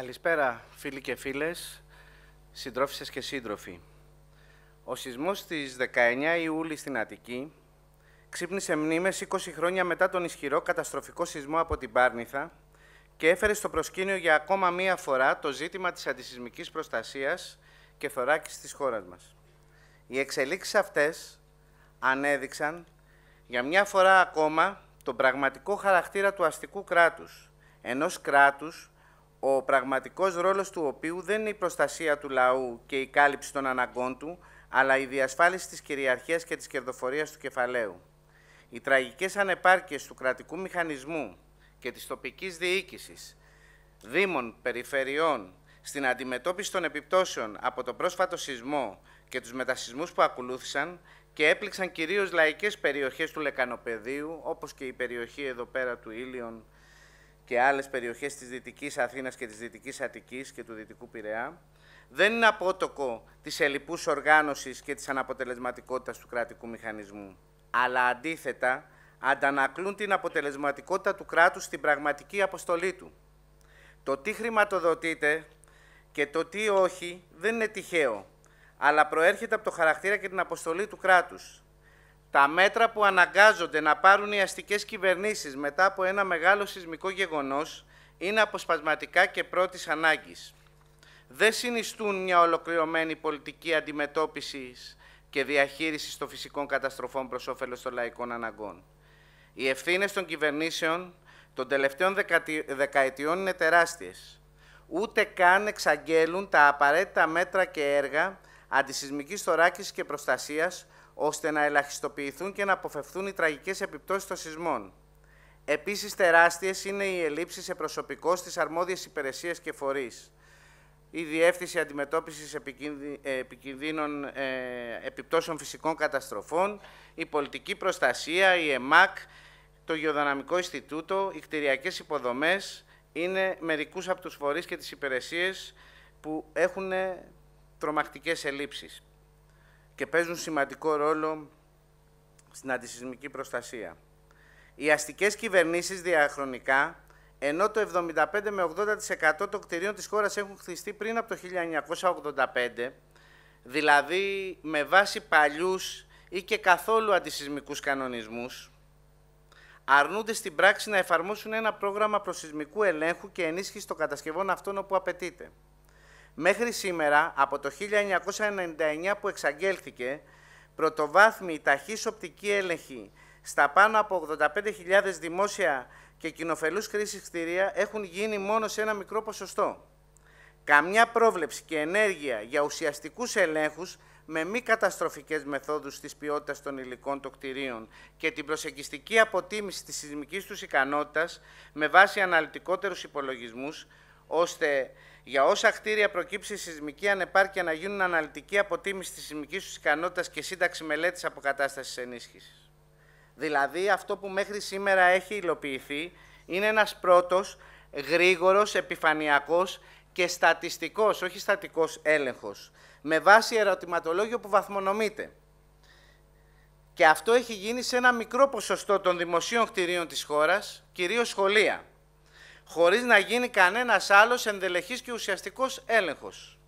Καλησπέρα φίλοι και φίλες, συντρόφισσες και σύντροφοι. Ο σεισμός της 19 Ιούλη στην Αττική ξύπνησε μνήμες 20 χρόνια μετά τον ισχυρό καταστροφικό σεισμό από την Πάρνηθα και έφερε στο προσκήνιο για ακόμα μία φορά το ζήτημα της αντισυσμικής προστασίας και θωράκισης της χώρας μας. Οι εξελίξεις αυτές ανέδειξαν για μια φορά ακόμα τον πραγματικό χαρακτήρα του αστικού κράτους, ενός κράτους ο πραγματικός ρόλος του οποίου δεν είναι η προστασία του λαού και η κάλυψη των αναγκών του, αλλά η διασφάλιση της κυριαρχίας και της κερδοφορίας του κεφαλαίου. Οι τραγικές ανεπάρκειες του κρατικού μηχανισμού και της τοπικής διοίκησης, δήμων, περιφερειών, στην αντιμετώπιση των επιπτώσεων από το πρόσφατο σεισμό και τους μετασυσμούς που ακολούθησαν και έπληξαν κυρίως λαϊκές περιοχές του Λεκανοπεδίου, όπως και η περιοχή εδώ πέρα του Ήλιον, και άλλες περιοχές της Δυτικής Αθήνας και της Δυτικής Αττικής και του Δυτικού Πειραιά, δεν είναι απότοκο της ελλειπούς οργάνωσης και της αναποτελεσματικότητας του κρατικού μηχανισμού, αλλά αντίθετα αντανακλούν την αποτελεσματικότητα του κράτους στην πραγματική αποστολή του. Το τι χρηματοδοτείται και το τι όχι δεν είναι τυχαίο, αλλά προέρχεται από το χαρακτήρα και την αποστολή του κράτους, τα μέτρα που αναγκάζονται να πάρουν οι αστικές κυβερνήσεις μετά από ένα μεγάλο σεισμικό γεγονός είναι αποσπασματικά και πρώτης ανάγκης. Δεν συνιστούν μια ολοκληρωμένη πολιτική αντιμετώπισης και διαχείρισης των φυσικών καταστροφών προς όφελος των λαϊκών αναγκών. Οι ευθύνες των κυβερνήσεων των τελευταίων δεκαετιών είναι τεράστιες. Ούτε καν εξαγγέλουν τα απαραίτητα μέτρα και έργα αντισυσμικής θωράκησης και προστασίας ώστε να ελαχιστοποιηθούν και να αποφευθούν οι τραγικές επιπτώσεις των σεισμών. Επίσης, τεράστιες είναι οι ελλείψεις σε προσωπικό στις αρμόδιες υπηρεσίες και φορείς. Η Διεύθυνση Αντιμετώπισης ε, Επικινδύνων ε, Επιπτώσεων Φυσικών Καταστροφών, η Πολιτική Προστασία, η ΕΜΑΚ, το Γεωδυναμικό Ινστιτούτο, οι κτηριακές υποδομές είναι μερικούς από τους φορείς και τις υπηρεσίες που έχουν τρομακτικές ελλείψεις και παίζουν σημαντικό ρόλο στην αντισυσμική προστασία. Οι αστικές κυβερνήσεις διαχρονικά, ενώ το 75 με 80% των κτηρίων της χώρας έχουν χτιστεί πριν από το 1985, δηλαδή με βάση παλιούς ή και καθόλου αντισυσμικούς κανονισμούς, αρνούνται στην πράξη να εφαρμόσουν ένα πρόγραμμα προσυσμικού ελέγχου και ενίσχυσης των κατασκευών αυτών όπου απαιτείται. Μέχρι σήμερα, από το 1999 που εξαγγέλθηκε, πρωτοβάθμιοι ταχύς οπτική έλεγχοι στα πάνω από 85.000 δημόσια και κοινοφελούς χρήσης κτηρία έχουν γίνει μόνο σε ένα μικρό ποσοστό. Καμιά πρόβλεψη και ενέργεια για ουσιαστικούς ελέγχους με μη καταστροφικές μεθόδους της ποιότητας των υλικών των κτηρίων και την προσεγγιστική αποτίμηση της σεισμικής τους ικανότητας με βάση αναλυτικότερους υπολογισμούς, ώστε για όσα κτίρια προκύψει η σεισμική ανεπάρκεια να γίνουν αναλυτική αποτίμηση της σεισμικής τους ικανότητας και σύνταξη μελέτης αποκατάστασης ενίσχυσης. Δηλαδή, αυτό που μέχρι σήμερα έχει υλοποιηθεί είναι ένας πρώτος γρήγορος, επιφανειακός και στατιστικός, όχι στατικός έλεγχος, με βάση ερωτηματολόγιο που βαθμονομείται. Και αυτό έχει γίνει σε ένα μικρό ποσοστό των δημοσίων κτηρίων της χώρας, κυρίως σχολεία χωρίς να γίνει κανένας άλλος ενδελεχής και ουσιαστικός έλεγχος.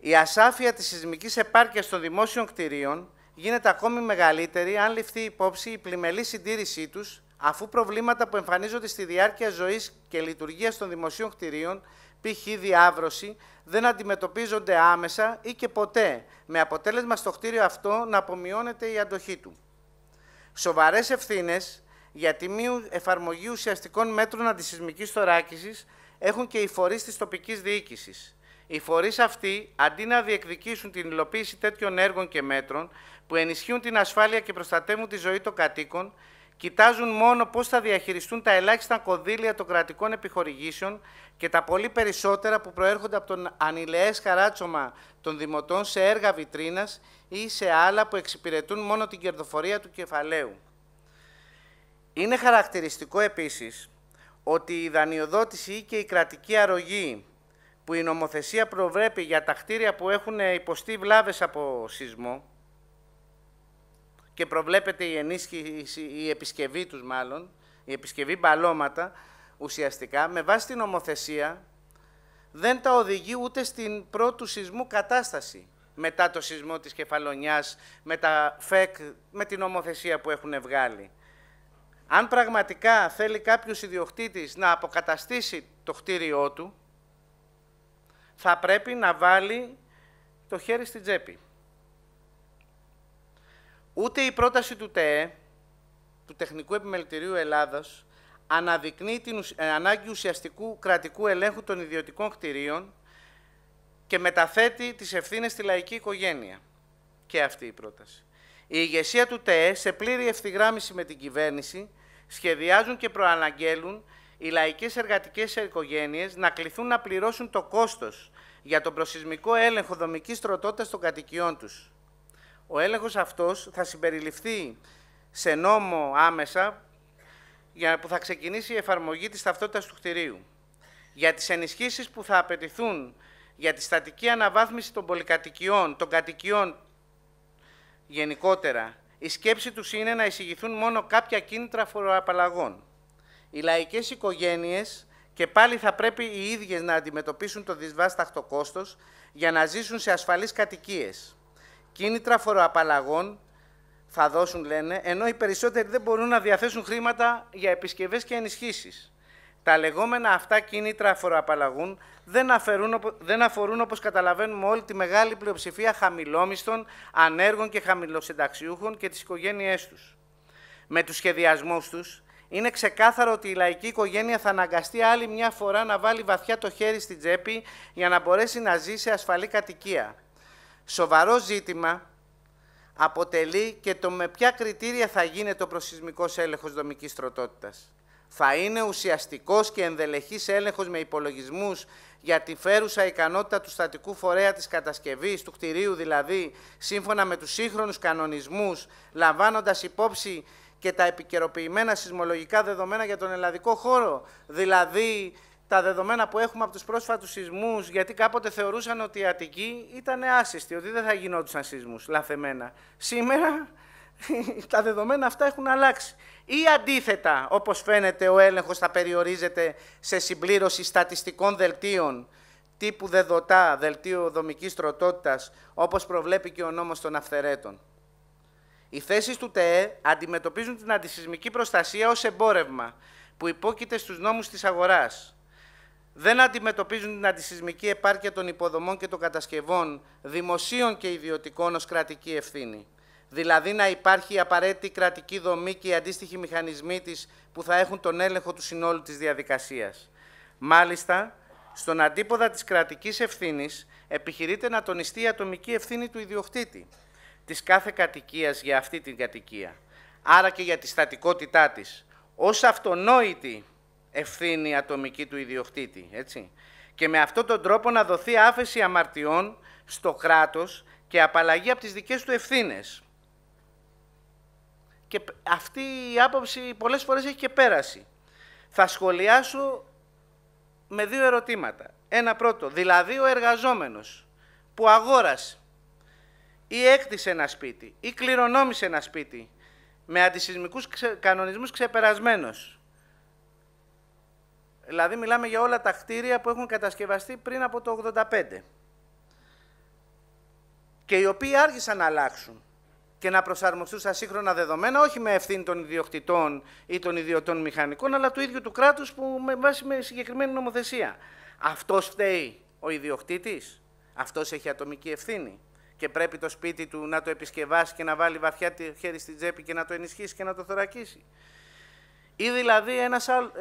Η ασάφεια της σεισμικής επάρκειας των δημόσιων κτηρίων γίνεται ακόμη μεγαλύτερη αν ληφθεί υπόψη η πλημελή συντήρησή τους, αφού προβλήματα που εμφανίζονται στη διάρκεια ζωής και λειτουργίας των δημοσίων κτηρίων, π.χ. διάβρωση, δεν αντιμετωπίζονται άμεσα ή και ποτέ, με αποτέλεσμα στο κτίριο αυτό να απομειώνεται η αντοχή του. Σοβαρές ευθύνες για μη εφαρμογή ουσιαστικών μέτρων αντισυσμικής θωράκισης έχουν και οι φορείς της τοπικής διοίκησης. Οι φορείς αυτοί, αντί να διεκδικήσουν την υλοποίηση τέτοιων έργων και μέτρων που ενισχύουν την ασφάλεια και προστατεύουν τη ζωή των κατοίκων, κοιτάζουν μόνο πώς θα διαχειριστούν τα ελάχιστα κονδύλια των κρατικών επιχορηγήσεων και τα πολύ περισσότερα που προέρχονται από τον ανηλαιέ χαράτσωμα των δημοτών σε έργα βιτρίνας ή σε άλλα που εξυπηρετούν μόνο την κερδοφορία του κεφαλαίου. Είναι χαρακτηριστικό επίσης ότι η δανειοδότηση και η κρατική αρρωγή που η νομοθεσία προβλέπει για τα κτίρια που έχουν υποστεί βλάβες από σεισμό και προβλέπεται η ενίσχυση, η επισκευή τους μάλλον, η επισκευή μπαλώματα ουσιαστικά, με βάση την νομοθεσία δεν τα οδηγεί ούτε στην πρώτου σεισμού κατάσταση μετά το σεισμό της Κεφαλονιάς, με τα ΦΕΚ, με την νομοθεσία που έχουν βγάλει. Αν πραγματικά θέλει κάποιος ιδιοκτήτης να αποκαταστήσει το χτίριό του, θα πρέπει να βάλει το χέρι στην τσέπη. Ούτε η πρόταση του ΤΕΕ, του Τεχνικού Επιμελητηρίου Ελλάδας, αναδεικνύει την ε, ανάγκη ουσιαστικού κρατικού ελέγχου των ιδιωτικών κτηρίων και μεταθέτει τις ευθύνες στη λαϊκή οικογένεια. Και αυτή η πρόταση. Η ηγεσία του ΤΕΕ, σε πλήρη ευθυγράμμιση με την κυβέρνηση, σχεδιάζουν και προαναγγέλουν οι λαϊκές εργατικές οικογένειες να κληθούν να πληρώσουν το κόστος για τον προσυσμικό έλεγχο δομικής τροτότητα των κατοικιών τους. Ο έλεγχος αυτός θα συμπεριληφθεί σε νόμο άμεσα για που θα ξεκινήσει η εφαρμογή της ταυτότητας του κτηρίου. Για τις ενισχύσεις που θα απαιτηθούν για τη στατική αναβάθμιση των πολυκατοικιών, των κατοικιών γενικότερα η σκέψη τους είναι να εισηγηθούν μόνο κάποια κίνητρα φοροαπαλλαγών. Οι λαϊκές οικογένειες και πάλι θα πρέπει οι ίδιες να αντιμετωπίσουν το δυσβάσταχτο κόστος για να ζήσουν σε ασφαλείς κατοικίες. Κίνητρα φοροαπαλλαγών θα δώσουν, λένε, ενώ οι περισσότεροι δεν μπορούν να διαθέσουν χρήματα για επισκευές και ενισχύσεις. Τα λεγόμενα αυτά κίνητρα αφοροαπαλλαγούν δεν, δεν αφορούν όπως καταλαβαίνουμε όλη τη μεγάλη πλειοψηφία χαμηλόμισθων, ανέργων και χαμηλοσυνταξιούχων και τις οικογένειές τους. Με τους σχεδιασμούς τους είναι ξεκάθαρο ότι η λαϊκή οικογένεια θα αναγκαστεί άλλη μια φορά να βάλει βαθιά το χέρι στην τσέπη για να μπορέσει να ζει σε ασφαλή κατοικία. Σοβαρό ζήτημα αποτελεί και το με ποια κριτήρια θα γίνεται ο προσυσμικός έλεγχος δομικής τροτότητας. Θα είναι ουσιαστικός και ενδελεχής έλεγχος με υπολογισμούς για τη φέρουσα ικανότητα του στατικού φορέα της κατασκευής, του κτηρίου δηλαδή, σύμφωνα με τους σύγχρονους κανονισμούς, λαμβάνοντας υπόψη και τα επικαιροποιημένα σεισμολογικά δεδομένα για τον ελλαδικό χώρο. Δηλαδή, τα δεδομένα που έχουμε από τους πρόσφατους σεισμούς, γιατί κάποτε θεωρούσαν ότι η Αττική ήταν άσυστη, ότι δεν θα γινόντουσαν σεισμούς, λαθεμένα. Σήμερα τα δεδομένα αυτά έχουν αλλάξει. Ή αντίθετα, όπως φαίνεται, ο έλεγχος θα περιορίζεται σε συμπλήρωση στατιστικών δελτίων τύπου δεδοτά, δελτίο δομικής τροτότητας, όπως προβλέπει και ο νόμος των αυθερέτων. Οι θέσεις του ΤΕΕ αντιμετωπίζουν την αντισυσμική προστασία ως εμπόρευμα που υπόκειται στους νόμους της αγοράς. Δεν αντιμετωπίζουν την αντισυσμική επάρκεια των υποδομών και των κατασκευών δημοσίων και ιδιωτικών ως κρατική ευθύνη δηλαδή να υπάρχει η απαραίτητη κρατική δομή και οι αντίστοιχοι μηχανισμοί της που θα έχουν τον έλεγχο του συνόλου της διαδικασίας. Μάλιστα, στον αντίποδα της κρατικής ευθύνης επιχειρείται να τονιστεί η ατομική ευθύνη του ιδιοκτήτη της κάθε κατοικίας για αυτή την κατοικία, άρα και για τη στατικότητά της, ως αυτονόητη ευθύνη ατομική του ιδιοκτήτη. Έτσι. Και με αυτόν τον τρόπο να δοθεί άφεση αμαρτιών στο κράτος και απαλλαγή από τις δικές του ευθύνες και αυτή η άποψη πολλές φορές έχει και πέραση. Θα σχολιάσω με δύο ερωτήματα. Ένα πρώτο, δηλαδή ο εργαζόμενος που αγόρασε ή έκτισε ένα σπίτι ή κληρονόμησε ένα σπίτι με αντισυσμικούς κανονισμούς ξεπερασμένος. Δηλαδή μιλάμε για όλα τα κτίρια που έχουν κατασκευαστεί πριν από το 85 και οι οποίοι άρχισαν να αλλάξουν και να προσαρμοστούν στα σύγχρονα δεδομένα, όχι με ευθύνη των ιδιοκτητών ή των ιδιωτών μηχανικών, αλλά του ίδιου του κράτους που με βάση με συγκεκριμένη νομοθεσία. Αυτό φταίει ο ιδιοκτήτης, αυτός έχει ατομική ευθύνη και πρέπει το σπίτι του να το επισκευάσει και να βάλει βαθιά τη χέρι στην τσέπη και να το ενισχύσει και να το θωρακίσει. Ή δηλαδή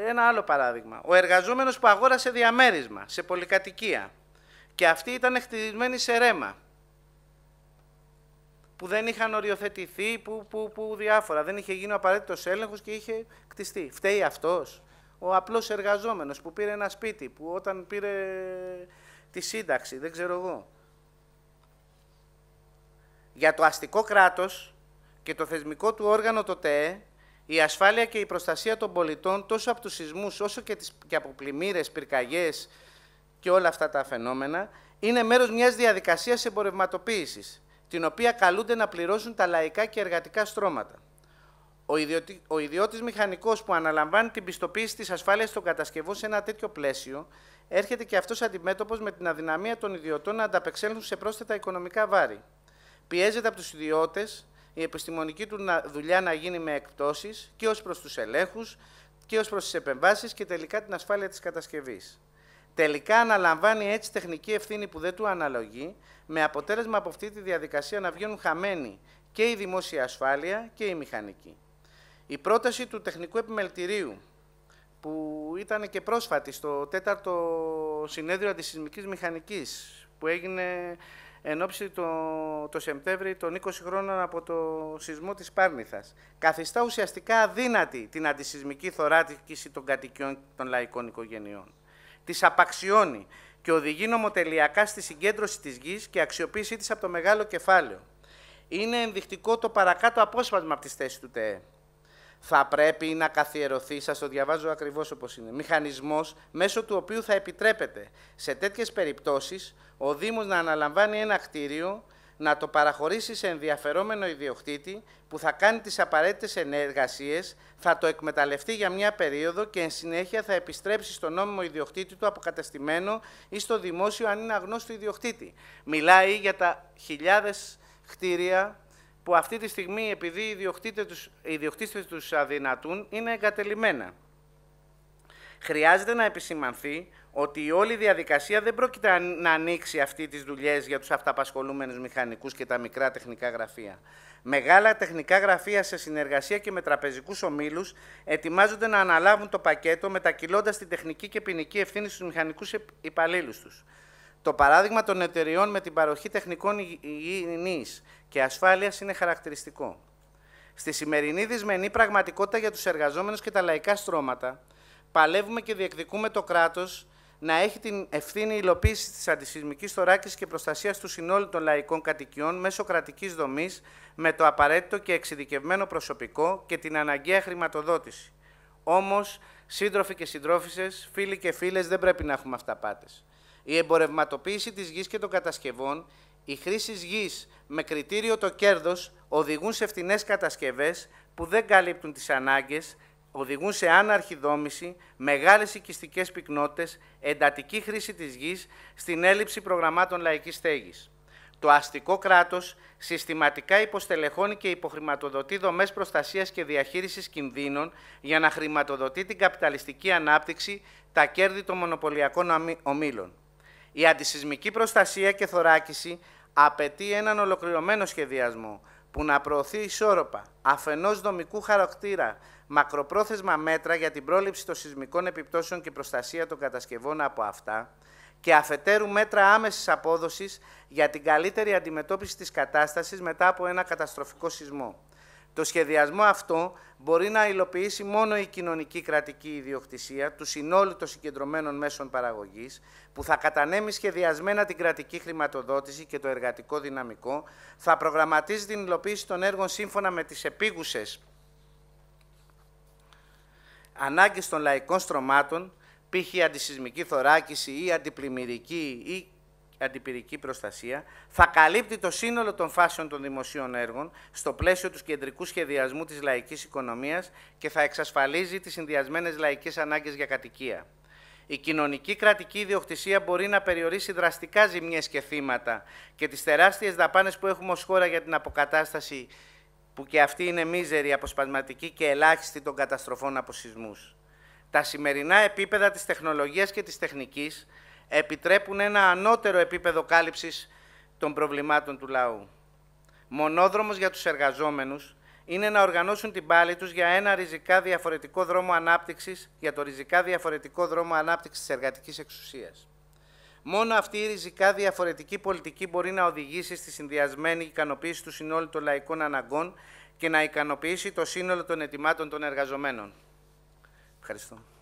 ένα άλλο παράδειγμα. Ο εργαζόμενος που αγόρασε διαμέρισμα σε πολυκατοικία και αυτή ήταν χτισμένη σε ρέμα που δεν είχαν οριοθετηθεί, που, που, που διάφορα. Δεν είχε γίνει ο απαραίτητος έλεγχος και είχε κτιστεί. Φταίει αυτός. Ο απλός εργαζόμενος που πήρε ένα σπίτι, που όταν πήρε τη σύνταξη, δεν ξέρω εγώ. Για το αστικό κράτος και το θεσμικό του όργανο το ΤΕΕ, η ασφάλεια και η προστασία των πολιτών τόσο από τους σεισμούς, όσο και, τις, και από πλημμύρες πυρκαγιές και όλα αυτά τα φαινόμενα είναι μέρος μιας διαδικασίας εμπορευματοποίησης την οποία καλούνται να πληρώσουν τα λαϊκά και εργατικά στρώματα. Ο, ιδιωτη... ο ιδιώτης μηχανικός που αναλαμβάνει την πιστοποίηση της ασφάλειας των κατασκευών σε ένα τέτοιο πλαίσιο έρχεται και αυτός αντιμέτωπος με την αδυναμία των ιδιωτών να ανταπεξέλθουν σε πρόσθετα οικονομικά βάρη. Πιέζεται από τους ιδιώτες η επιστημονική του δουλειά να γίνει με εκπτώσεις και ως προς τους ελέγχους και ως προς τις επεμβάσεις και τελικά την ασφάλεια της κατασκευής. Τελικά αναλαμβάνει έτσι τεχνική ευθύνη που δεν του αναλογεί, με αποτέλεσμα από αυτή τη διαδικασία να βγαίνουν χαμένοι και η δημόσια ασφάλεια και η μηχανική. Η πρόταση του τεχνικού επιμελητηρίου, που ήταν και πρόσφατη στο τέταρτο Συνέδριο Αντισυσμικής Μηχανικής, που έγινε εν ώψη το, το Σεπτέμβρη των 20 χρόνων από το σεισμό της Πάρνηθας. Καθιστά ουσιαστικά αδύνατη την αντισυσμική θωράτηση των κατοικιών των λαϊκών οικογενειών. Της απαξιώνει και οδηγεί νομοτελειακά στη συγκέντρωση της γης και αξιοποίησή της από το μεγάλο κεφάλαιο. Είναι ενδεικτικό το παρακάτω απόσπασμα από τις θέσεις του ΤΕΕ. Θα πρέπει να καθιερωθεί, σας το διαβάζω ακριβώς όπως είναι, μηχανισμός μέσω του οποίου θα επιτρέπεται σε τέτοιες περιπτώσεις ο Δήμος να αναλαμβάνει ένα κτίριο να το παραχωρήσει σε ενδιαφερόμενο ιδιοκτήτη που θα κάνει τις απαραίτητες ενεργασίες, θα το εκμεταλλευτεί για μια περίοδο και εν συνέχεια θα επιστρέψει στον νόμιμο ιδιοκτήτη του αποκαταστημένο ή στο δημόσιο αν είναι αγνώστο ιδιοκτήτη. Μιλάει για τα χιλιάδες κτίρια που αυτή τη στιγμή επειδή οι ιδιοκτήτες τους αδυνατούν είναι εγκατελειμμένα. Χρειάζεται να επισημανθεί ότι η όλη διαδικασία δεν πρόκειται να ανοίξει αυτή τις δουλειές για τους αυταπασχολούμενους μηχανικούς και τα μικρά τεχνικά γραφεία. Μεγάλα τεχνικά γραφεία σε συνεργασία και με τραπεζικούς ομίλους... ετοιμάζονται να αναλάβουν το πακέτο μετακυλώντας την τεχνική και ποινική ευθύνη στους μηχανικούς υπαλλήλους τους. Το παράδειγμα των εταιριών με την παροχή τεχνικών υγιεινής και ασφάλειας είναι χαρακτηριστικό. Στη σημερινή δυσμενή πραγματικότητα για τους εργαζόμενους και τα λαϊκά στρώματα, παλεύουμε και διεκδικούμε το κράτος να έχει την ευθύνη υλοποίησης της αντισυσμικής θωράκισης και προστασίας του συνόλου των λαϊκών κατοικιών μέσω κρατικής δομής με το απαραίτητο και εξειδικευμένο προσωπικό και την αναγκαία χρηματοδότηση. Όμως, σύντροφοι και συντρόφισε, φίλοι και φίλες, δεν πρέπει να έχουμε αυταπάτες. Η εμπορευματοποίηση της γης και των κατασκευών, η χρήση γης με κριτήριο το κέρδος οδηγούν σε φτηνές κατασκευές που δεν καλύπτουν τις ανάγκες, οδηγούν σε άναρχη δόμηση, μεγάλες οικιστικές πυκνότητες, εντατική χρήση της γης στην έλλειψη προγραμμάτων λαϊκής στέγης. Το αστικό κράτος συστηματικά υποστελεχώνει και υποχρηματοδοτεί δομές προστασίας και διαχείρισης κινδύνων για να χρηματοδοτεί την καπιταλιστική ανάπτυξη, τα κέρδη των μονοπωλιακών ομίλων. Η αντισυσμική προστασία και θωράκιση απαιτεί έναν ολοκληρωμένο σχεδιασμό, που να προωθεί ισόρροπα, αφενός δομικού χαρακτήρα, μακροπρόθεσμα μέτρα για την πρόληψη των σεισμικών επιπτώσεων και προστασία των κατασκευών από αυτά, και αφετέρου μέτρα άμεσης απόδοσης για την καλύτερη αντιμετώπιση της κατάστασης μετά από ένα καταστροφικό σεισμό. Το σχεδιασμό αυτό μπορεί να υλοποιήσει μόνο η κοινωνική κρατική ιδιοκτησία του συνόλου των συγκεντρωμένων μέσων παραγωγής, που θα κατανέμει σχεδιασμένα την κρατική χρηματοδότηση και το εργατικό δυναμικό, θα προγραμματίζει την υλοποίηση των έργων σύμφωνα με τις επίγουσες ανάγκες των λαϊκών στρωμάτων, π.χ. αντισυσμική θωράκιση ή αντιπλημμυρική ή αντιπυρική προστασία θα καλύπτει το σύνολο των φάσεων των δημοσίων έργων στο πλαίσιο του κεντρικού σχεδιασμού της λαϊκής οικονομίας και θα εξασφαλίζει τις συνδυασμένες λαϊκές ανάγκες για κατοικία. Η κοινωνική κρατική ιδιοκτησία μπορεί να περιορίσει δραστικά ζημιές και θύματα και τις τεράστιες δαπάνες που έχουμε ως χώρα για την αποκατάσταση που και αυτή είναι μίζερη, αποσπασματική και ελάχιστη των καταστροφών από σεισμούς. Τα σημερινά επίπεδα της τεχνολογίας και της τεχνικής επιτρέπουν ένα ανώτερο επίπεδο κάλυψης των προβλημάτων του λαού. Μονόδρομος για τους εργαζόμενους είναι να οργανώσουν την πάλη τους για ένα ριζικά διαφορετικό δρόμο ανάπτυξης, για το ριζικά διαφορετικό δρόμο ανάπτυξης της εργατικής εξουσίας. Μόνο αυτή η ριζικά διαφορετική πολιτική μπορεί να οδηγήσει στη συνδυασμένη ικανοποίηση του συνόλου των λαϊκών αναγκών και να ικανοποιήσει το σύνολο των ετοιμάτων των εργαζομένων. Ευχαριστώ.